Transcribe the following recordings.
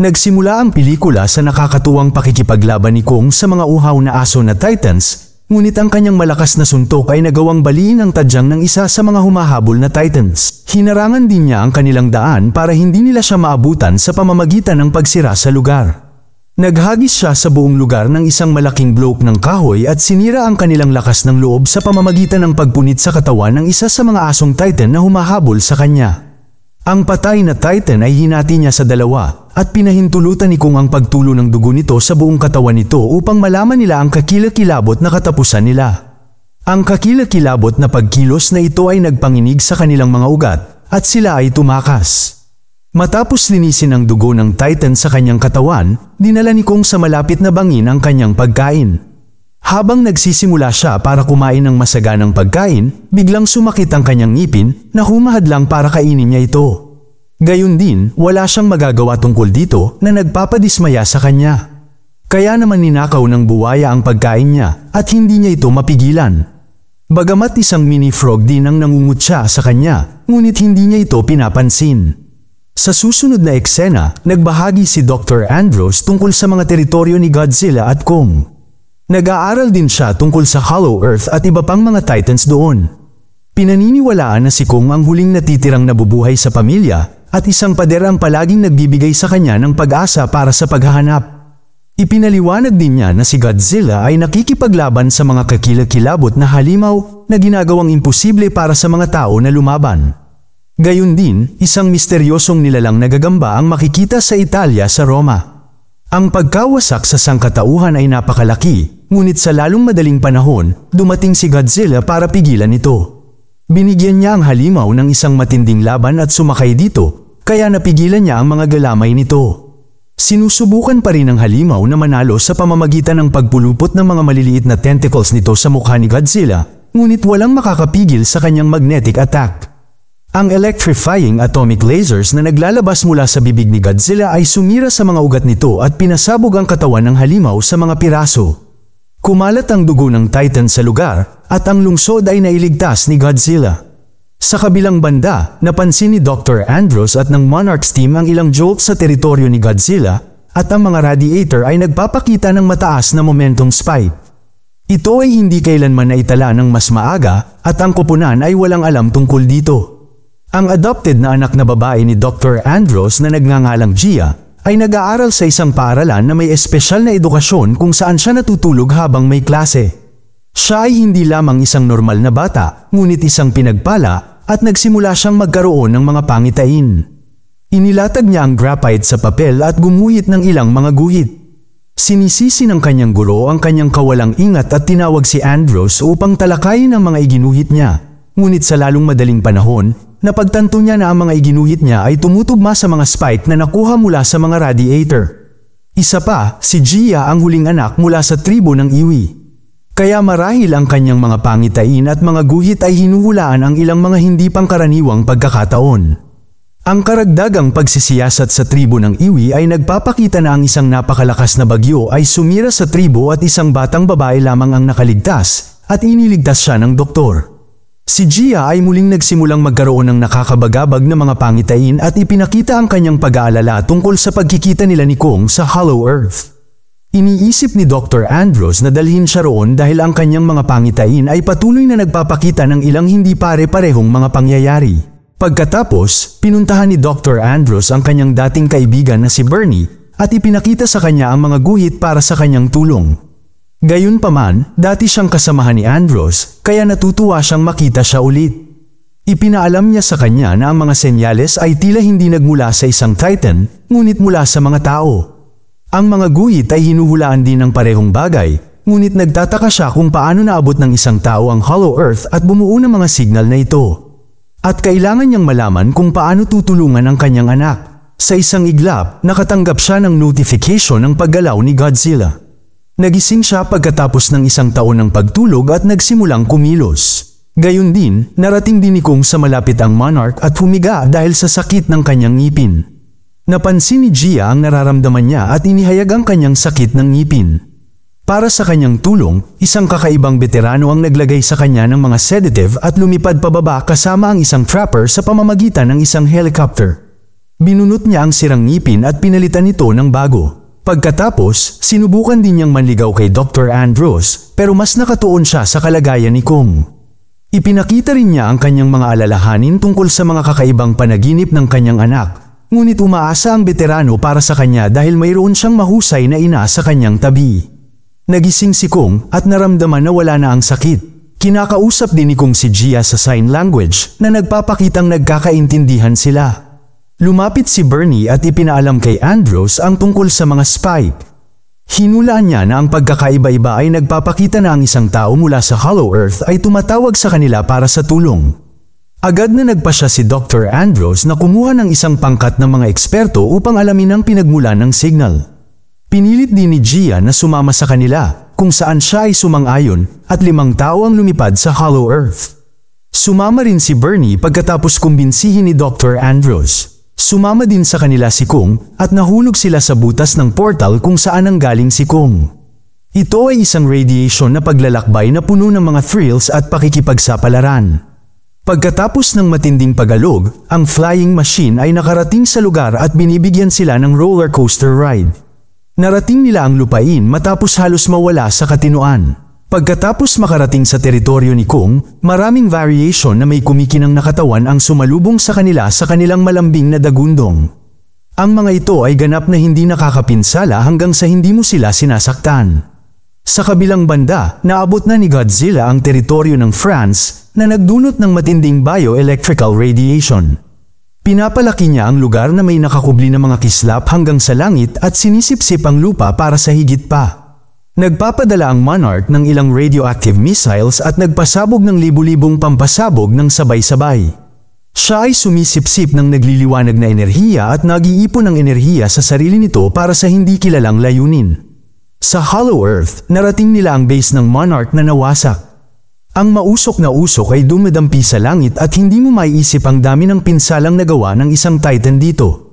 Nagsimula ang pelikula sa nakakatuwang pakikipaglaban ni Kong sa mga uhaw na aso na Titans, ngunit ang kanyang malakas na suntok ay nagawang baliin ang tadyang ng isa sa mga humahabol na Titans. Hinarangan din niya ang kanilang daan para hindi nila siya maabutan sa pamamagitan ng pagsira sa lugar. Naghagis siya sa buong lugar ng isang malaking bloke ng kahoy at sinira ang kanilang lakas ng loob sa pamamagitan ng pagpunit sa katawan ng isa sa mga asong titan na humahabol sa kanya. Ang patay na Titan ay hinati niya sa dalawa at pinahintulutan ni Kung ang pagtulo ng dugo nito sa buong katawan nito upang malaman nila ang kakilakilabot na katapusan nila. Ang kakilakilabot na pagkilos na ito ay nagpanginig sa kanilang mga ugat at sila ay tumakas. Matapos linisin ang dugo ng Titan sa kanyang katawan, dinala ni Kung sa malapit na bangin ang kanyang pagkain. Habang nagsisimula siya para kumain ng masaganang pagkain, biglang sumakit ang kanyang ngipin na humahadlang para kainin niya ito. Gayun din, wala siyang magagawa tungkol dito na nagpapadismaya sa kanya. Kaya naman ninakaw ng buwaya ang pagkain niya at hindi niya ito mapigilan. Bagamat isang mini frog din ang nangungutya sa kanya, ngunit hindi niya ito pinapansin. Sa susunod na eksena, nagbahagi si Dr. Andrews tungkol sa mga teritoryo ni Godzilla at Kong. Nag-aaral din siya tungkol sa Hollow Earth at iba pang mga Titans doon. Pinaniniwalaan na si Kung ang huling natitirang nabubuhay sa pamilya at isang pader ang palaging nagbibigay sa kanya ng pag-asa para sa paghahanap. Ipinaliwanag din niya na si Godzilla ay nakikipaglaban sa mga kakilakilabot na halimaw na ginagawang imposible para sa mga tao na lumaban. Gayun din, isang misteryosong nilalang nagagamba ang makikita sa Italia sa Roma. Ang pagkawasak sa sangkatauhan ay napakalaki Ngunit sa lalong madaling panahon, dumating si Godzilla para pigilan ito. Binigyan niya ang halimaw ng isang matinding laban at sumakay dito, kaya napigilan niya ang mga galamay nito. Sinusubukan pa rin ng halimaw na manalo sa pamamagitan ng pagpulupot ng mga maliliit na tentacles nito sa mukha ni Godzilla, ngunit walang makakapigil sa kanyang magnetic attack. Ang electrifying atomic lasers na naglalabas mula sa bibig ni Godzilla ay sumira sa mga ugat nito at pinasabog ang katawan ng halimaw sa mga piraso. Kumalat ang dugo ng Titan sa lugar at ang lungsod ay nailigtas ni Godzilla. Sa kabilang banda, napansin ni Dr. Andrews at ng Monarchs team ang ilang jolt sa teritoryo ni Godzilla at ang mga radiator ay nagpapakita ng mataas na momentum spike. Ito ay hindi kailanman naitala ng mas maaga at ang kupunan ay walang alam tungkol dito. Ang adopted na anak na babae ni Dr. Andrews na nagngangalang Gia ay nag-aaral sa isang paaralan na may espesyal na edukasyon kung saan siya natutulog habang may klase. Siya ay hindi lamang isang normal na bata, ngunit isang pinagpala at nagsimula siyang magkaroon ng mga pangitain. Inilatag niya ang graphite sa papel at gumuhit ng ilang mga guhit. Sinisisi ng kanyang guro ang kanyang kawalang ingat at tinawag si Andros upang talakayin ang mga iginuhit niya. Ngunit sa lalong madaling panahon, napagtanto niya na ang mga iginuhit niya ay tumutugma sa mga spike na nakuha mula sa mga radiator. Isa pa, si Gia ang huling anak mula sa tribo ng iwi. Kaya marahil ang kanyang mga pangitain at mga guhit ay hinuhulaan ang ilang mga hindi pangkaraniwang pagkakataon. Ang karagdagang pagsisiyasat sa tribo ng Iwi ay nagpapakita na ang isang napakalakas na bagyo ay sumira sa tribo at isang batang babae lamang ang nakaligtas at iniligtas siya ng doktor. Si Gia ay muling nagsimulang magkaroon ng nakakabagabag na mga pangitain at ipinakita ang kanyang pag-aalala tungkol sa pagkikita nila ni Kong sa Hollow Earth. Iniisip ni Dr. Andrews na dalhin siya roon dahil ang kanyang mga pangitain ay patuloy na nagpapakita ng ilang hindi pare-parehong mga pangyayari. Pagkatapos, pinuntahan ni Dr. Andrews ang kanyang dating kaibigan na si Bernie at ipinakita sa kanya ang mga guhit para sa kanyang tulong. Gayunpaman, dati siyang kasamahan ni Andros kaya natutuwa siyang makita siya ulit. Ipinaalam niya sa kanya na ang mga senyales ay tila hindi nagmula sa isang titan ngunit mula sa mga tao. Ang mga guhit ay hinuhulaan din ng parehong bagay ngunit nagtataka siya kung paano naabot ng isang tao ang Hollow Earth at bumuo ng mga signal na ito. At kailangan niyang malaman kung paano tutulungan ang kanyang anak. Sa isang iglap, nakatanggap siya ng notification ng paggalaw ni Godzilla. Nagising siya pagkatapos ng isang taon ng pagtulog at nagsimulang kumilos. Gayun din, narating din ni Kung sa malapit ang monarch at humiga dahil sa sakit ng kanyang ngipin. Napansin ni Gia ang nararamdaman niya at inihayag ang kanyang sakit ng ngipin. Para sa kanyang tulong, isang kakaibang veterano ang naglagay sa kanya ng mga sedative at lumipad pababa kasama ang isang trapper sa pamamagitan ng isang helicopter. Binunot niya ang sirang ngipin at pinalitan ito ng bago. Pagkatapos, sinubukan din niyang manligaw kay Dr. Andrews pero mas nakatuon siya sa kalagayan ni Kung. Ipinakita rin niya ang kanyang mga alalahanin tungkol sa mga kakaibang panaginip ng kanyang anak ngunit umaasa ang veterano para sa kanya dahil mayroon siyang mahusay na ina sa kanyang tabi. Nagising si Kung at naramdaman na wala na ang sakit. Kinakausap din ni Kung si Gia sa sign language na nagpapakitang nagkakaintindihan sila. Lumapit si Bernie at ipinalam kay Andrews ang tungkol sa mga spike. Hinulaan niya na ang pagkakaiba-iba ay nagpapakita na ang isang tao mula sa Hollow Earth ay tumatawag sa kanila para sa tulong. Agad na nagpa siya si Dr. Andrews na kumuha ng isang pangkat ng mga eksperto upang alamin ang pinagmulan ng signal. Pinilit din ni Gia na sumama sa kanila kung saan siya ay sumang-ayon at limang tao ang lumipad sa Hollow Earth. Sumama rin si Bernie pagkatapos kumbinsihin ni Dr. Andrews. Sumama din sa kanila si Kung at nahulog sila sa butas ng portal kung saan ang galing si Kung. Ito ay isang radiation na paglalakbay na puno ng mga thrills at pakikipagsapalaran. Pagkatapos ng matinding pagalog, ang flying machine ay nakarating sa lugar at binibigyan sila ng roller coaster ride. Narating nila ang lupain matapos halos mawala sa katinuan. Pagkatapos makarating sa teritoryo ni Kung, maraming variation na may kumikinang nakatawan ang sumalubong sa kanila sa kanilang malambing na dagundong. Ang mga ito ay ganap na hindi nakakapinsala hanggang sa hindi mo sila sinasaktan. Sa kabilang banda, naabot na ni Godzilla ang teritoryo ng France na nagdunot ng matinding bioelectrical radiation. Pinapalaki niya ang lugar na may nakakubli na mga kislap hanggang sa langit at sinisipsip ang lupa para sa higit pa. Nagpapadala ang Monarch ng ilang radioactive missiles at nagpasabog ng libu-libong pampasabog ng sabay-sabay. Siya ay sumisipsip ng nagliliwanag na enerhiya at nag-iipon ng enerhiya sa sarili nito para sa hindi kilalang layunin. Sa Hollow Earth, narating nila ang base ng Monarch na nawasak. Ang mausok na usok ay dumadampi sa langit at hindi mo maiisip ang dami ng pinsalang nagawa ng isang Titan dito.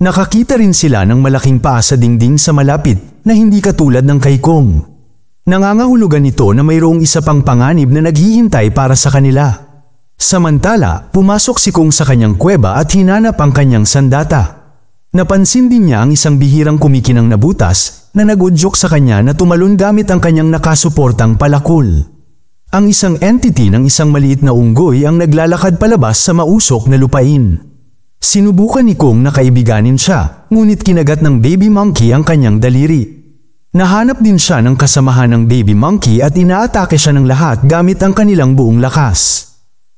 Nakakita rin sila ng malaking paa sa dingding sa malapit na hindi katulad ng kay Kong. Nangangahulugan ito na mayroong isa pang panganib na naghihintay para sa kanila. Samantala, pumasok si Kong sa kanyang kuweba at hinanap ang kanyang sandata. Napansin din niya ang isang bihirang kumikinang na butas na nagudyok sa kanya na tumalon gamit ang kanyang nakasuportang palakol. Ang isang entity ng isang maliit na unggoy ang naglalakad palabas sa mausok na lupain. Sinubukan ni Kong na kaibiganin siya, ngunit kinagat ng baby monkey ang kanyang daliri. Nahanap din siya ng kasamahan ng baby monkey at inaatake siya ng lahat gamit ang kanilang buong lakas.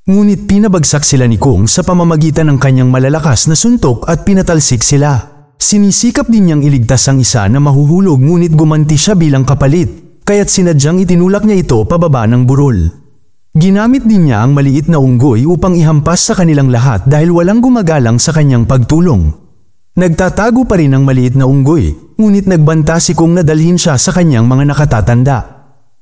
Ngunit pinabagsak sila ni Kong sa pamamagitan ng kanyang malalakas na suntok at pinatalsik sila. Sinisikap din niyang iligtas ang isa na mahuhulog ngunit gumanti siya bilang kapalit, kaya't sinadyang itinulak niya ito pababa ng burol. Ginamit din niya ang maliit na unggoy upang ihampas sa kanilang lahat dahil walang gumagalang sa kanyang pagtulong. Nagtatago pa rin ang maliit na unggoy, ngunit nagbanta si Kung na dalhin siya sa kanyang mga nakatatanda.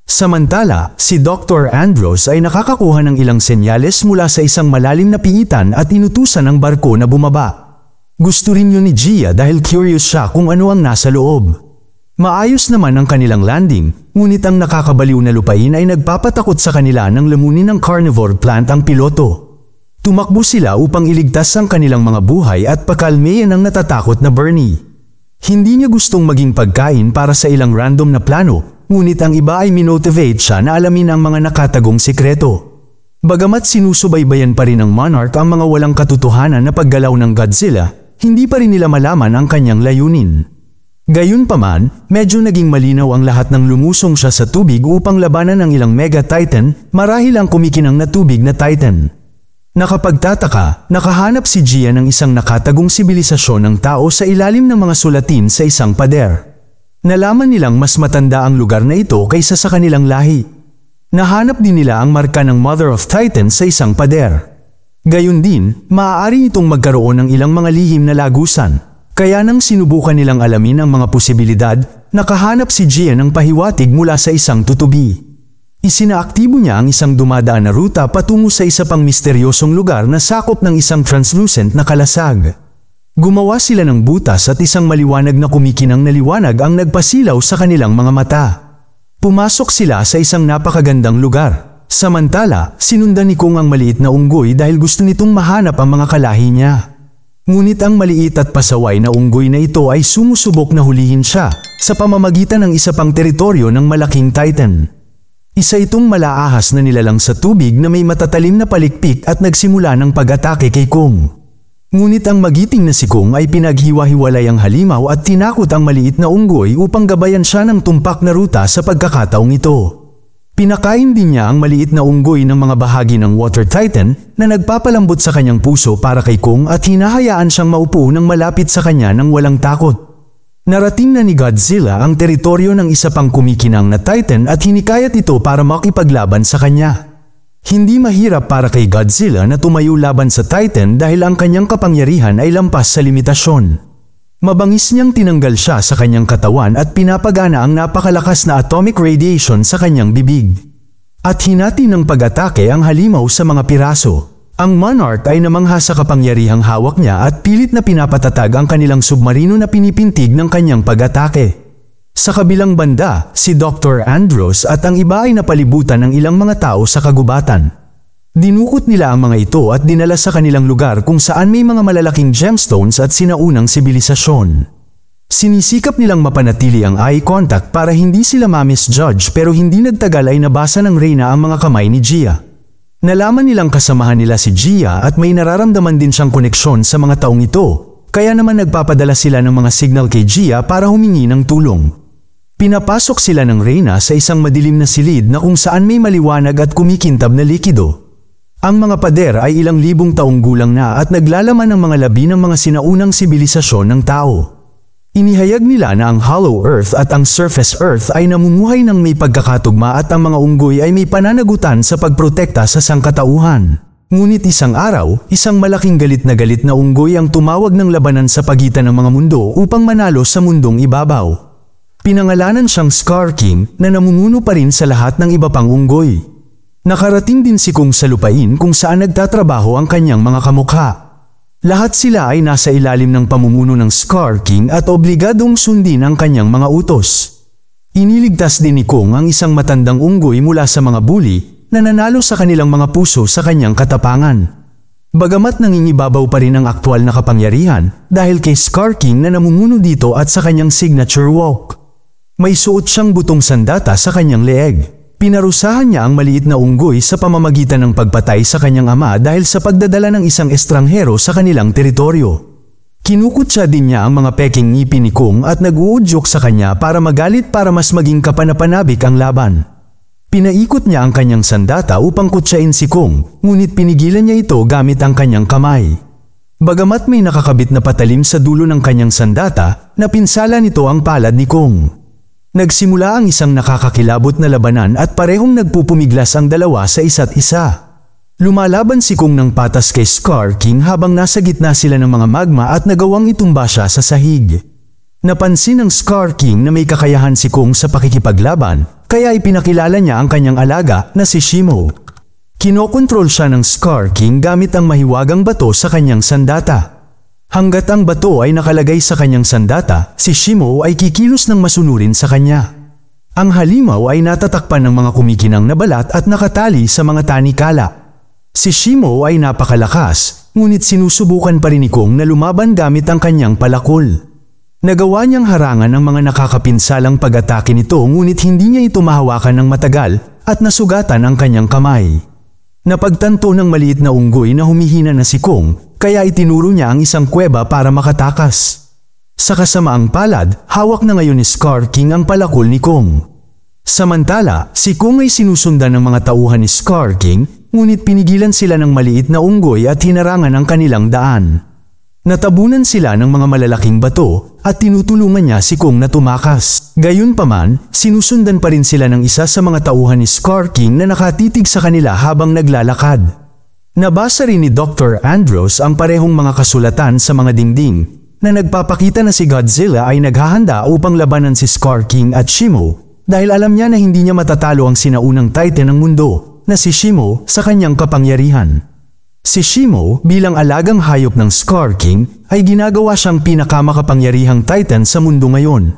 Samantala, si Dr. Andros ay nakakakuha ng ilang senyales mula sa isang malalim na piitan at inutusan ang barko na bumaba. Gusto rin yun ni Gia dahil curious siya kung ano ang nasa loob. Maayos naman ang kanilang landing, ngunit ang nakakabaliw na lupain ay nagpapatakot sa kanila nang lamunin ng carnivore plant ang piloto. Tumakbo sila upang iligtas ang kanilang mga buhay at pakalmeyan ang natatakot na Bernie. Hindi niya gustong maging pagkain para sa ilang random na plano, ngunit ang iba ay minotivate siya na alamin ang mga nakatagong sikreto. Bagamat sinusubaybayan pa rin ng Monarch ang mga walang katotohanan na paggalaw ng Godzilla, hindi pa rin nila malaman ang kanyang layunin. Gayunpaman, medyo naging malinaw ang lahat ng lumusong siya sa tubig upang labanan ang ilang Mega Titan marahil ang kumikinang na tubig na Titan. Nakapagtataka, nakahanap si Gia ng isang nakatagong sibilisasyon ng tao sa ilalim ng mga sulatin sa isang pader. Nalaman nilang mas matanda ang lugar na ito kaysa sa kanilang lahi. Nahanap din nila ang marka ng Mother of Titan sa isang pader. Gayun din, maaari itong magkaroon ng ilang mga lihim na lagusan kaya nang sinubukan nilang alamin ang mga posibilidad, nakahanap si Gia ng pahiwatig mula sa isang tutubi. Isinaaktibo niya ang isang dumadaan na ruta patungo sa isa pang misteryosong lugar na sakop ng isang translucent na kalasag. Gumawa sila ng butas at isang maliwanag na kumikinang naliwanag ang nagpasilaw sa kanilang mga mata. Pumasok sila sa isang napakagandang lugar. Samantala, sinundan ni Kung ang maliit na unggoy dahil gusto nitong mahanap ang mga kalahi niya. Ngunit ang maliit at pasaway na unggoy na ito ay sumusubok na hulihin siya sa pamamagitan ng isa pang teritoryo ng malaking titan. Isa itong malaahas na nilalang sa tubig na may matatalim na palikpik at nagsimula ng pag-atake kay Kung. Ngunit ang magiting na si Kung ay pinaghiwa-hiwalay ang halimaw at tinakot ang maliit na unggoy upang gabayan siya ng tumpak na ruta sa pagkakataong ito. Pinakain din niya ang maliit na unggoy ng mga bahagi ng Water Titan na nagpapalambot sa kanyang puso para kay Kong at hinahayaan siyang maupo ng malapit sa kanya ng walang takot. Narating na ni Godzilla ang teritoryo ng isa pang kumikinang na Titan at hinikayat ito para makipaglaban sa kanya. Hindi mahirap para kay Godzilla na tumayo laban sa Titan dahil ang kanyang kapangyarihan ay lampas sa limitasyon. Mabangis niyang tinanggal siya sa kanyang katawan at pinapagana ang napakalakas na atomic radiation sa kanyang bibig. At hinati ng pag-atake ang halimaw sa mga piraso. Ang Monarch ay namangha sa kapangyarihang hawak niya at pilit na pinapatatag ang kanilang submarino na pinipintig ng kanyang pag-atake. Sa kabilang banda, si Dr. Andros at ang iba ay napalibutan ng ilang mga tao sa kagubatan. Dinukot nila ang mga ito at dinala sa kanilang lugar kung saan may mga malalaking gemstones at sinaunang sibilisasyon. Sinisikap nilang mapanatili ang eye contact para hindi sila ma-misjudge pero hindi nagtagal ay nabasa ng Reyna ang mga kamay ni Gia. Nalaman nilang kasamahan nila si Gia at may nararamdaman din siyang koneksyon sa mga taong ito, kaya naman nagpapadala sila ng mga signal kay Gia para humingi ng tulong. Pinapasok sila ng Reyna sa isang madilim na silid na kung saan may maliwanag at kumikintab na likido. Ang mga pader ay ilang libong taong gulang na at naglalaman ng mga labi ng mga sinaunang sibilisasyon ng tao. Inihayag nila na ang Hollow Earth at ang Surface Earth ay namumuhay ng may pagkakatugma at ang mga unggoy ay may pananagutan sa pagprotekta sa sangkatauhan. Ngunit isang araw, isang malaking galit na galit na unggoy ang tumawag ng labanan sa pagitan ng mga mundo upang manalo sa mundong ibabaw. Pinangalanan siyang Scar King na namumuno pa rin sa lahat ng iba pang unggoy. Nakarating din si Kung sa lupain kung saan nagtatrabaho ang kanyang mga kamukha. Lahat sila ay nasa ilalim ng pamumuno ng Scar King at obligadong sundin ang kanyang mga utos. Iniligtas din ni Kung ang isang matandang unggoy mula sa mga bully na nanalo sa kanilang mga puso sa kanyang katapangan. Bagamat nangingibabaw pa rin ang aktwal na kapangyarihan dahil kay Scar King na namumuno dito at sa kanyang signature walk. May suot siyang butong sandata sa kanyang leeg. Pinarusahan niya ang maliit na unggoy sa pamamagitan ng pagpatay sa kanyang ama dahil sa pagdadala ng isang estranghero sa kanilang teritoryo. Kinukutsa din niya ang mga peking ngipin ni Kung at nag-uudyok sa kanya para magalit para mas maging kapanapanabik ang laban. Pinaikot niya ang kanyang sandata upang kutsain si Kung, ngunit pinigilan niya ito gamit ang kanyang kamay. Bagamat may nakakabit na patalim sa dulo ng kanyang sandata, napinsala nito ang palad ni Kung. Nagsimula ang isang nakakakilabot na labanan at parehong nagpupumiglas ang dalawa sa isa't isa. Lumalaban si Kung ng patas kay Scar King habang nasa gitna sila ng mga magma at nagawang itumba siya sa sahig. Napansin ng Scar King na may kakayahan si Kung sa pakikipaglaban, kaya ipinakilala niya ang kanyang alaga na si Shimo. Kinokontrol siya ng Scar King gamit ang mahiwagang bato sa kanyang sandata. Hanggat ang bato ay nakalagay sa kanyang sandata, si Shimo ay kikilos ng masunurin sa kanya. Ang halimaw ay natatakpan ng mga kumikinang na balat at nakatali sa mga tanikala. Si Shimo ay napakalakas, ngunit sinusubukan pa rin ni Kong na lumaban gamit ang kanyang palakol. Nagawa niyang harangan ang mga nakakapinsalang pag-atake nito ngunit hindi niya ito mahawakan ng matagal at nasugatan ang kanyang kamay. Napagtanto ng maliit na unggoy na humihina na si Kong kaya itinuro niya ang isang kuweba para makatakas. Sa kasamaang palad, hawak na ngayon ni Scar King ang palakol ni Kong. Samantala, si Kong ay sinusundan ng mga tauhan ni Scar King, ngunit pinigilan sila ng maliit na unggoy at hinarangan ang kanilang daan. Natabunan sila ng mga malalaking bato at tinutulungan niya si Kong na tumakas. Gayunpaman, sinusundan pa rin sila ng isa sa mga tauhan ni Scar King na nakatitig sa kanila habang naglalakad. Nabasa rin ni Dr. Andrews ang parehong mga kasulatan sa mga dingding na nagpapakita na si Godzilla ay naghahanda upang labanan si Scar King at Shimo dahil alam niya na hindi niya matatalo ang sinaunang titan ng mundo na si Shimo sa kanyang kapangyarihan. Si Shimo bilang alagang hayop ng Scar King ay ginagawa siyang pinakamakapangyarihang titan sa mundo ngayon.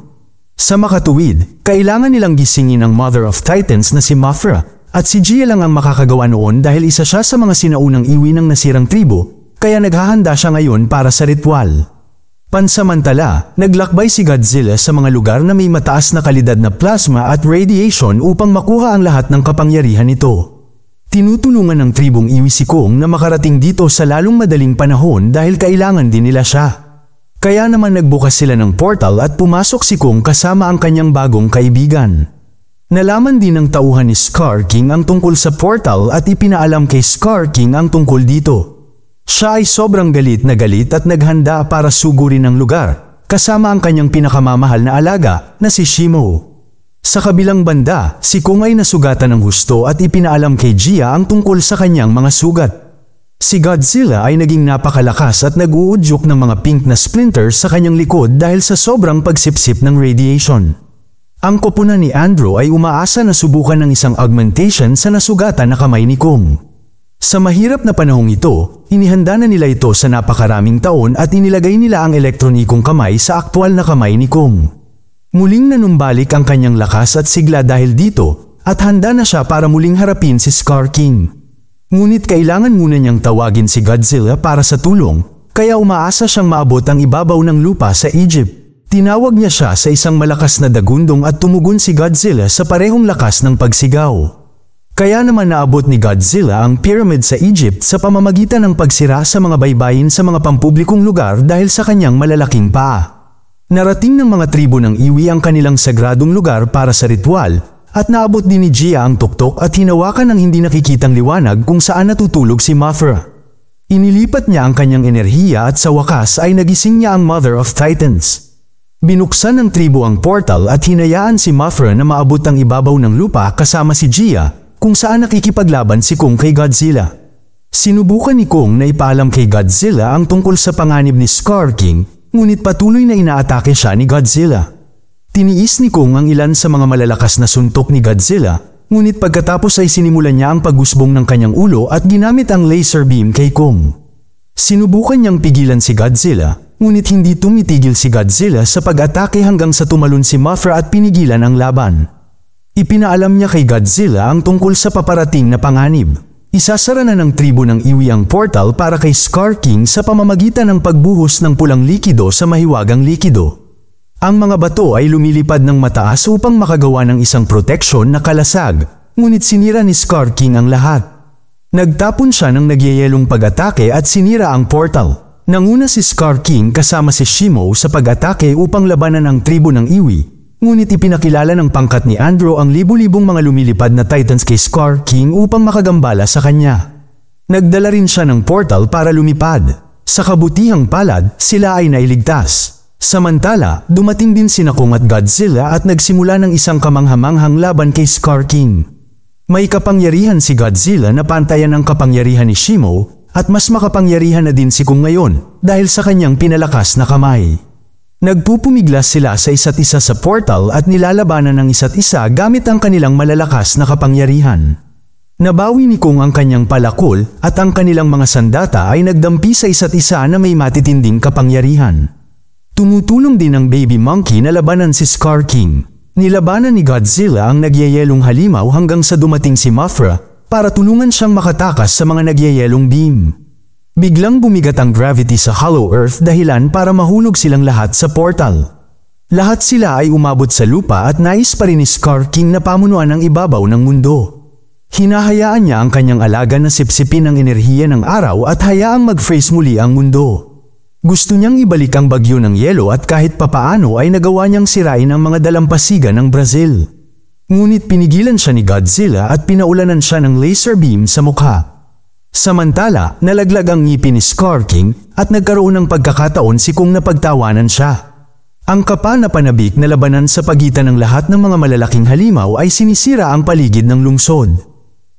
Sa makatuwid, kailangan nilang gisingin ang Mother of Titans na si Mothra at si Gia lang ang makakagawa noon dahil isa siya sa mga sinaunang iwi ng nasirang tribo, kaya naghahanda siya ngayon para sa ritual. Pansamantala, naglakbay si Godzilla sa mga lugar na may mataas na kalidad na plasma at radiation upang makuha ang lahat ng kapangyarihan nito. Tinutulungan ng tribong iwi si Kong na makarating dito sa lalong madaling panahon dahil kailangan din nila siya. Kaya naman nagbukas sila ng portal at pumasok si Kong kasama ang kanyang bagong kaibigan. Nalaman din ng tauhan ni Scar King ang tungkol sa portal at ipinaalam kay Scar King ang tungkol dito. Siya ay sobrang galit na galit at naghanda para sugurin ang lugar, kasama ang kanyang pinakamamahal na alaga na si Shimo. Sa kabilang banda, si Kung ay nasugatan ng husto at ipinaalam kay Gia ang tungkol sa kanyang mga sugat. Si Godzilla ay naging napakalakas at nag-uudyok ng mga pink na splinter sa kanyang likod dahil sa sobrang pagsipsip ng radiation. Ang koponan ni Andrew ay umaasa na subukan ng isang augmentation sa nasugatan na kamay ni Kung. Sa mahirap na panahong ito, inihanda na nila ito sa napakaraming taon at inilagay nila ang elektronikong kamay sa aktwal na kamay ni Kung. Muling nanumbalik ang kanyang lakas at sigla dahil dito at handa na siya para muling harapin si Scar King. Ngunit kailangan muna niyang tawagin si Godzilla para sa tulong, kaya umaasa siyang maabot ang ibabaw ng lupa sa Egypt. Tinawag niya siya sa isang malakas na dagundong at tumugon si Godzilla sa parehong lakas ng pagsigaw. Kaya naman naabot ni Godzilla ang pyramid sa Egypt sa pamamagitan ng pagsira sa mga baybayin sa mga pampublikong lugar dahil sa kanyang malalaking paa. Narating ng mga tribo ng iwi ang kanilang sagradong lugar para sa ritual at naabot din ni Gia ang tuktok at hinawakan ng hindi nakikitang liwanag kung saan natutulog si Mothra. Inilipat niya ang kanyang enerhiya at sa wakas ay nagising niya ang Mother of Titans. Binuksan ng tribo ang portal at hinayaan si Mothra na maabot ang ibabaw ng lupa kasama si Gia, kung saan nakikipaglaban si Kong kay Godzilla. Sinubukan ni Kong na ipaalam kay Godzilla ang tungkol sa panganib ni Scar King, ngunit patuloy na inaatake siya ni Godzilla. Tiniis ni Kong ang ilan sa mga malalakas na suntok ni Godzilla, ngunit pagkatapos ay sinimulan niya ang pagusbong ng kanyang ulo at ginamit ang laser beam kay Kong. Sinubukan niyang pigilan si Godzilla, ngunit hindi tumitigil si Godzilla sa pag-atake hanggang sa tumalon si Mothra at pinigilan ang laban. Ipinaalam niya kay Godzilla ang tungkol sa paparating na panganib. Isasara na ng tribo ng iwi ang portal para kay Scar King sa pamamagitan ng pagbuhos ng pulang likido sa mahiwagang likido. Ang mga bato ay lumilipad ng mataas upang makagawa ng isang proteksyon na kalasag, ngunit sinira ni Scar King ang lahat. Nagtapon siya ng nagyayelong pag-atake at sinira ang portal. Nanguna si Scar King kasama si Shimo sa pag-atake upang labanan ang tribo ng Iwi, ngunit ipinakilala ng pangkat ni Andrew ang libu-libong mga lumilipad na Titans kay Scar King upang makagambala sa kanya. Nagdala rin siya ng portal para lumipad. Sa kabutihang palad, sila ay nailigtas. Samantala, dumating din si Nakung at Godzilla at nagsimula ng isang kamanghamanghang laban kay Scar King. May kapangyarihan si Godzilla na pantayan ang kapangyarihan ni Shimo at mas makapangyarihan na din si Kung ngayon dahil sa kanyang pinalakas na kamay. Nagpupumiglas sila sa isa't isa sa portal at nilalabanan ng isa't isa gamit ang kanilang malalakas na kapangyarihan. Nabawi ni Kung ang kanyang palakol at ang kanilang mga sandata ay nagdampi sa isa't isa na may matitinding kapangyarihan. Tumutulong din ang baby monkey na labanan si Scar King. Nilabanan ni Godzilla ang nagyayelong halimaw hanggang sa dumating si Mothra para tulungan siyang makatakas sa mga nagyayelong beam. Biglang bumigat ang gravity sa Hollow Earth dahilan para mahulog silang lahat sa portal. Lahat sila ay umabot sa lupa at nais pa rin ni Scar King na pamunuan ang ibabaw ng mundo. Hinahayaan niya ang kanyang alaga na sipsipin ang enerhiya ng araw at hayaang mag-face muli ang mundo. Gusto niyang ibalik ang bagyo ng yelo at kahit papaano ay nagawa niyang sirain ang mga dalampasigan ng Brazil. Ngunit pinigilan siya ni Godzilla at pinaulanan siya ng laser beam sa mukha. Samantala, nalaglag ang ngipin ni Scar King at nagkaroon ng pagkakataon si Kung napagtawanan siya. Ang kapa na panabik na labanan sa pagitan ng lahat ng mga malalaking halimaw ay sinisira ang paligid ng lungsod.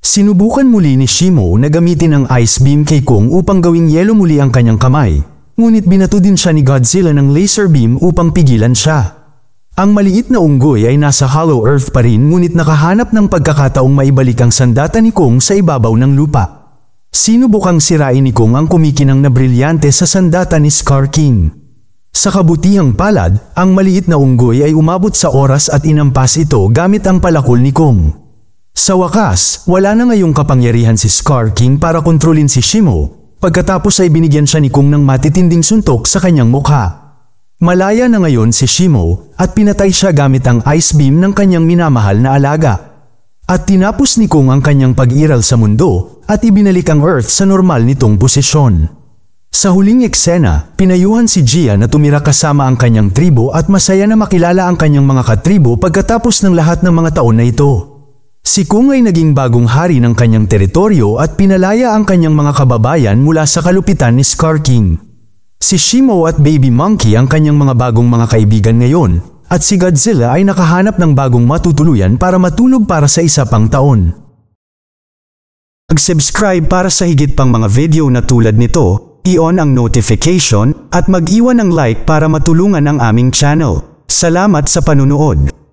Sinubukan muli ni Shimo na gamitin ang ice beam kay Kung upang gawing yelo muli ang kanyang kamay Ngunit binato din siya ni Godzilla ng laser beam upang pigilan siya. Ang maliit na unggoy ay nasa Hollow Earth pa rin ngunit nakahanap ng pagkakataong maibalik ang sandata ni Kong sa ibabaw ng lupa. Sinubukang sirain ni Kong ang kumikinang na brilyante sa sandata ni Scar King. Sa kabutihang palad, ang maliit na unggoy ay umabot sa oras at inampas ito gamit ang palakol ni Kong. Sa wakas, wala na ngayong kapangyarihan si Scar King para kontrolin si Shimo, Pagkatapos ay binigyan siya ni Kung ng matitinding suntok sa kanyang mukha. Malaya na ngayon si Shimo at pinatay siya gamit ang ice beam ng kanyang minamahal na alaga. At tinapos ni Kung ang kanyang pag-iral sa mundo at ibinalik ang Earth sa normal nitong posisyon. Sa huling eksena, pinayuhan si Gia na tumira kasama ang kanyang tribo at masaya na makilala ang kanyang mga katribo pagkatapos ng lahat ng mga taon na ito. Si Kung ay naging bagong hari ng kanyang teritoryo at pinalaya ang kanyang mga kababayan mula sa kalupitan ni Scar King. Si Shimo at Baby Monkey ang kanyang mga bagong mga kaibigan ngayon at si Godzilla ay nakahanap ng bagong matutuluyan para matulog para sa isa pang taon. Mag-subscribe para sa higit pang mga video na tulad nito, i-on ang notification at mag-iwan ng like para matulungan ang aming channel. Salamat sa panunood!